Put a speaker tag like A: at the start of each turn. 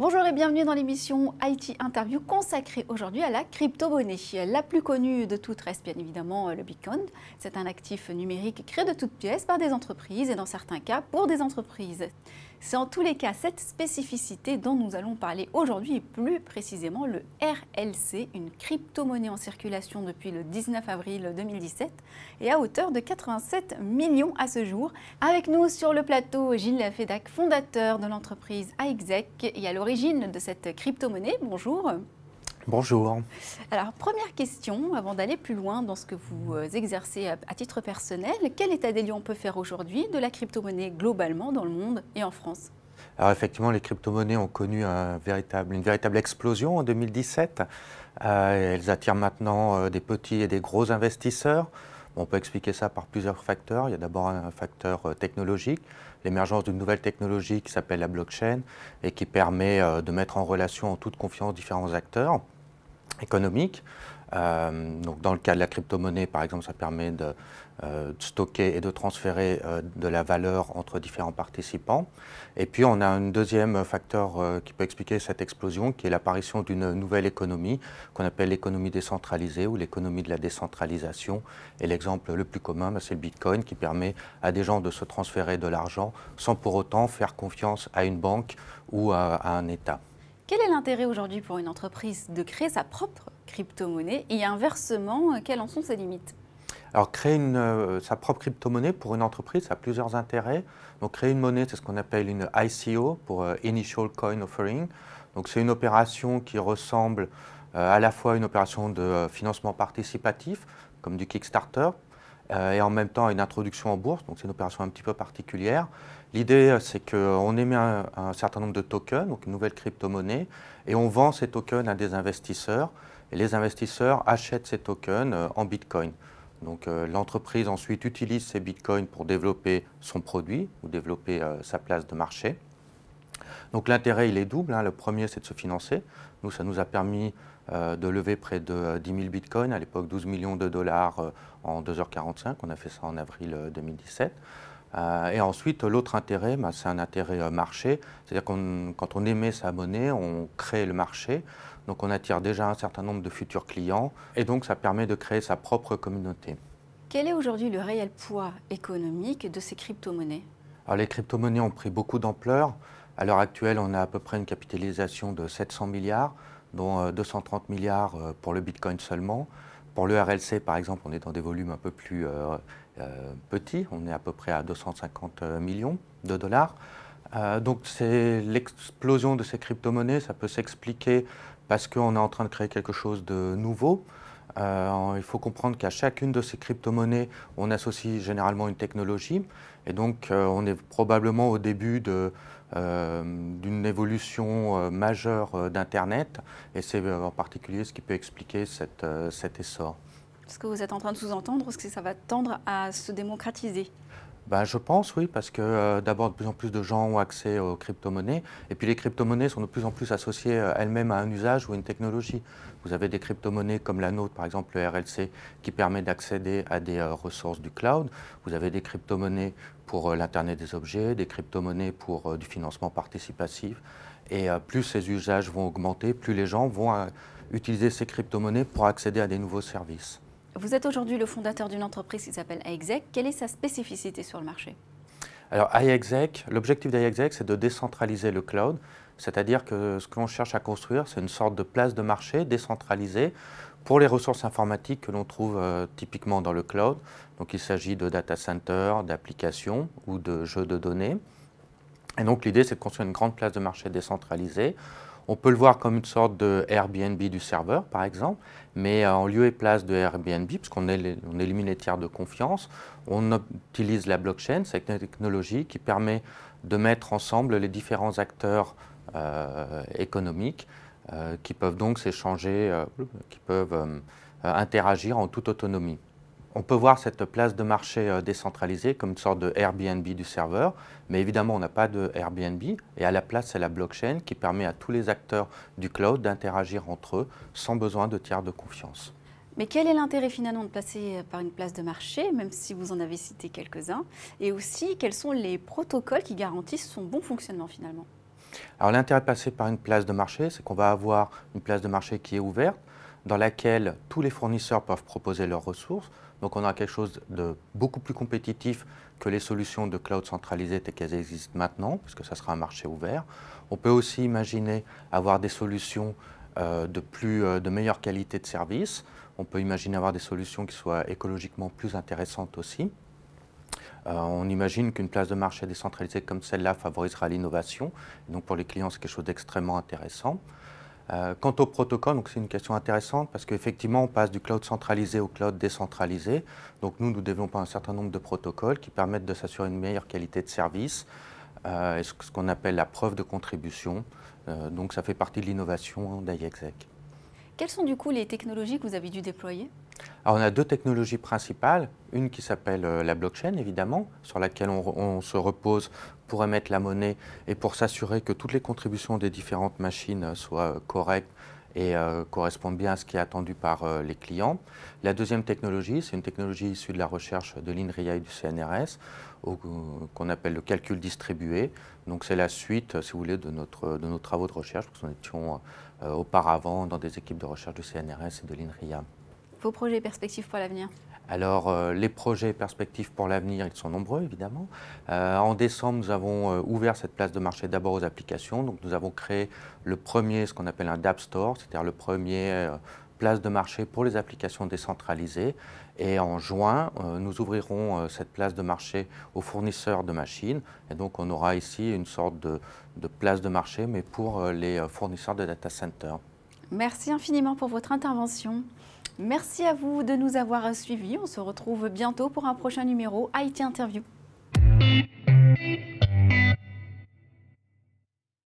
A: Bonjour et bienvenue dans l'émission IT Interview consacrée aujourd'hui à la crypto-monnaie. La plus connue de toutes reste bien évidemment euh, le Bitcoin. C'est un actif numérique créé de toutes pièces par des entreprises et dans certains cas pour des entreprises. C'est en tous les cas cette spécificité dont nous allons parler aujourd'hui, plus précisément le RLC, une crypto-monnaie en circulation depuis le 19 avril 2017 et à hauteur de 87 millions à ce jour. Avec nous sur le plateau, Gilles Lafedac, fondateur de l'entreprise AXEC et à l'origine de cette crypto-monnaie. Bonjour. Bonjour. Alors, première question, avant d'aller plus loin dans ce que vous euh, exercez à titre personnel, quel état des lieux on peut faire aujourd'hui de la crypto-monnaie globalement dans le monde et en France
B: alors effectivement, les crypto-monnaies ont connu une véritable explosion en 2017. Euh, elles attirent maintenant euh, des petits et des gros investisseurs. On peut expliquer ça par plusieurs facteurs. Il y a d'abord un facteur euh, technologique, l'émergence d'une nouvelle technologie qui s'appelle la blockchain et qui permet euh, de mettre en relation en toute confiance différents acteurs économique. Euh, donc dans le cas de la crypto-monnaie, par exemple, ça permet de, euh, stocker et de transférer euh, de la valeur entre différents participants. Et puis on a un deuxième facteur qui peut expliquer cette explosion, qui est l'apparition d'une nouvelle économie qu'on appelle l'économie décentralisée ou l'économie de la décentralisation. Et l'exemple le plus commun, bah, c'est le Bitcoin, qui permet à des gens de se transférer de l'argent sans pour autant faire confiance à une banque ou à un État.
A: Quel est l'intérêt aujourd'hui pour une entreprise de créer sa propre crypto-monnaie et inversement, euh, quelles en sont ses limites
B: alors, créer euh, sa propre crypto-monnaie pour une entreprise, ça a plusieurs intérêts. Donc, créer une monnaie, c'est ce qu'on appelle une ICO, pour euh, Initial Coin Offering. Donc, c'est une opération qui ressemble à la fois à une opération de financement participatif, comme du Kickstarter, euh, et en même temps une introduction en bourse, donc c'est une opération un petit peu particulière. L'idée, euh, c'est qu'on émet un, certain nombre de tokens, donc une nouvelle crypto-monnaie, et on vend ces tokens à des investisseurs, et les investisseurs achètent ces tokens euh, en Bitcoin. Donc l'entreprise ensuite utilise ces bitcoins pour développer son produit ou développer sa place de marché. Donc l'intérêt, il est double. Hein. Le premier, c'est de se financer. Nous, ça nous a permis euh, de lever près de 10 euh, 000 bitcoins, à l'époque 12 millions de dollars euh, en 2h45, on a fait ça en avril 2017. et ensuite, l'autre intérêt, bah, c'est un intérêt marché, c'est-à-dire que quand on émet sa monnaie, on crée le marché, donc on attire déjà un certain nombre de futurs clients, et donc ça permet de créer sa propre communauté.
A: Quel est aujourd'hui le réel poids économique de ces crypto-monnaies
B: Alors, les crypto-monnaies ont pris beaucoup d'ampleur. À l'heure actuelle, on a à peu près une capitalisation de 700 milliards dont 230 euh, milliards euh, pour le Bitcoin seulement. Pour le RLC, par exemple, on est dans des volumes un peu plus euh, petits, on est à peu près à 250 millions de dollars. donc c'est l'explosion de ces crypto-monnaies, ça peut s'expliquer parce qu'on est en train de créer quelque chose de nouveau. Euh, il faut comprendre qu'à chacune de ces crypto-monnaies, on associe généralement une technologie. Et donc, euh, on est probablement au début euh, d'une évolution majeure d'Internet. Et c'est en particulier ce qui peut expliquer cet essor.
A: Est-ce que vous êtes en train de sous-entendre Est-ce que ça va tendre à se démocratiser
B: bah, je pense, oui, parce que euh, d'abord, de plus en plus de gens ont accès aux crypto-monnaies. Et puis, les crypto-monnaies sont de plus en plus associées euh, elles-mêmes à un usage ou une technologie. Vous avez des crypto-monnaies comme la nôtre, par exemple le RLC, qui permet d'accéder à des euh, ressources du cloud. Vous avez des crypto-monnaies pour l'Internet des objets, des crypto-monnaies pour du financement participatif. Et plus ces usages vont augmenter, plus les gens vont utiliser ces crypto-monnaies pour accéder à des nouveaux services.
A: Vous êtes aujourd'hui le fondateur d'une entreprise qui s'appelle iExec, Quelle est sa spécificité sur le marché
B: Alors, l'objectif d'iExec c'est de décentraliser le cloud. C'est-à-dire que ce que l'on cherche à construire, c'est une sorte de place de marché décentralisée pour les ressources informatiques que l'on trouve euh, typiquement dans le cloud. Donc, il s'agit de data centers, d'applications ou de jeux de données. Et donc, l'idée, c'est de construire une grande place de marché décentralisée on peut le voir comme une sorte de Airbnb du serveur, par exemple, mais euh, en lieu et place de Airbnb, puisqu'on on élimine les tiers de confiance, on utilise la blockchain, c'est une technologie qui permet de mettre ensemble les différents acteurs euh, économiques euh, qui peuvent donc s'échanger, qui peuvent interagir en toute autonomie. On peut voir cette place de marché euh, décentralisée comme une sorte de Airbnb du serveur, mais évidemment, on n'a pas de Airbnb, et à la place, c'est la blockchain qui permet à tous les acteurs du cloud d'interagir entre eux sans besoin de tiers de confiance.
A: Mais quel est l'intérêt finalement de passer euh, par une place de marché, même si vous en avez cité quelques-uns Et aussi, quels sont les protocoles qui garantissent son bon fonctionnement finalement
B: Alors l'intérêt de passer par une place de marché, c'est qu'on va avoir une place de marché qui est ouverte, dans laquelle tous les fournisseurs peuvent proposer leurs ressources. Donc on aura quelque chose de beaucoup plus compétitif que les solutions de cloud centralisées telles qu'elles existent maintenant, puisque ce sera un marché ouvert. On peut aussi imaginer avoir des solutions euh, de, euh, de meilleure qualité de service. On peut imaginer avoir des solutions qui soient écologiquement plus intéressantes aussi. Euh, on imagine qu'une place de marché décentralisée comme celle-là favorisera l'innovation. Donc pour les clients, c'est quelque chose d'extrêmement intéressant. Euh, quant au protocole, donc c'est une question intéressante parce qu'effectivement, on passe du cloud centralisé au cloud décentralisé. Donc nous, nous développons un certain nombre de protocoles qui permettent de s'assurer une meilleure qualité de service euh, ce, qu'on appelle la preuve de contribution. Euh, donc ça fait partie de l'innovation d'AIEXEC.
A: Quelles sont du coup les technologies que vous avez dû déployer
B: on a deux technologies principales, une qui s'appelle euh, la blockchain évidemment, sur laquelle on, se repose pour émettre la monnaie et pour s'assurer que toutes les contributions des différentes machines euh, soient euh, correctes et correspondent bien à ce qui est attendu par les clients. La deuxième technologie, c'est une technologie issue de la recherche de l'INRIA et du CNRS, qu'on appelle le calcul distribué. Donc c'est la suite, si vous voulez, de, de nos travaux de recherche, parce que nous étions auparavant dans des équipes de recherche du CNRS et de l'INRIA.
A: Vos projets et perspectives pour l'avenir
B: alors, euh, les projets et perspectives pour l'avenir, ils sont nombreux, évidemment. Euh, en décembre, nous avons euh, ouvert cette place de marché d'abord aux applications. Donc, nous avons créé le premier, ce qu'on appelle un Dapp Store, c'est-à-dire le premier place de marché pour les applications décentralisées. Et en juin, nous ouvrirons cette place de marché aux fournisseurs de machines. Et donc, on aura ici une sorte de, de place de marché, mais pour les fournisseurs de data centers.
A: Merci infiniment pour votre intervention. Merci à vous de nous avoir suivis. On se retrouve bientôt pour un prochain numéro IT Interview.